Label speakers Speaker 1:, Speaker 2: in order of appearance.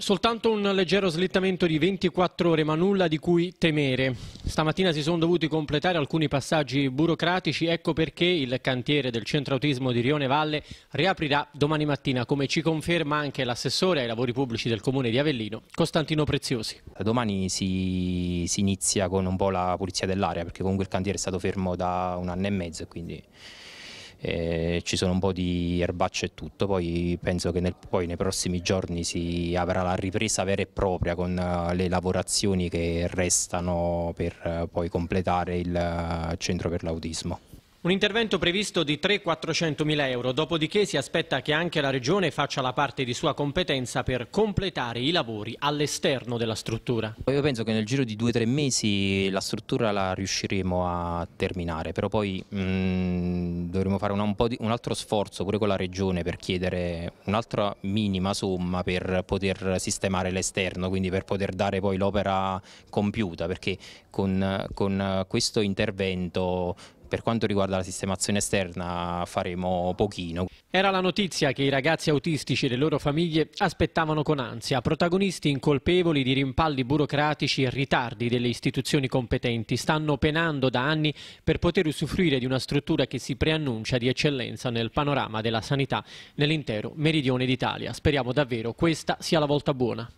Speaker 1: Soltanto un leggero slittamento di 24 ore, ma nulla di cui temere. Stamattina si sono dovuti completare alcuni passaggi burocratici, ecco perché il cantiere del centro autismo di Rione Valle riaprirà domani mattina, come ci conferma anche l'assessore ai lavori pubblici del comune di Avellino,
Speaker 2: Costantino Preziosi. Domani si, si inizia con un po' la pulizia dell'area, perché comunque il cantiere è stato fermo da un anno e mezzo, quindi eh, ci sono un po' di erbacce e tutto, poi penso che nel, poi nei prossimi giorni si avrà la ripresa vera e propria con eh, le lavorazioni che restano per eh, poi completare il eh, centro per l'autismo.
Speaker 1: Un intervento previsto di 3-400 mila euro, dopodiché si aspetta che anche la Regione faccia la parte di sua competenza per completare i lavori all'esterno della struttura.
Speaker 2: Io penso che nel giro di 2-3 mesi la struttura la riusciremo a terminare, però poi mh, dovremo fare un, di, un, altro sforzo pure con la Regione per chiedere un'altra minima somma per poter sistemare l'esterno, quindi per poter dare poi l'opera compiuta, perché con, con questo intervento per quanto riguarda la sistemazione esterna faremo pochino. Era la notizia che i ragazzi autistici e le loro famiglie aspettavano con ansia,
Speaker 1: protagonisti incolpevoli di rimpalli burocratici e ritardi delle istituzioni competenti. Stanno penando da anni per poter usufruire di una struttura che si preannuncia di eccellenza nel panorama della sanità nell'intero meridione d'Italia. Speriamo davvero questa sia la volta buona.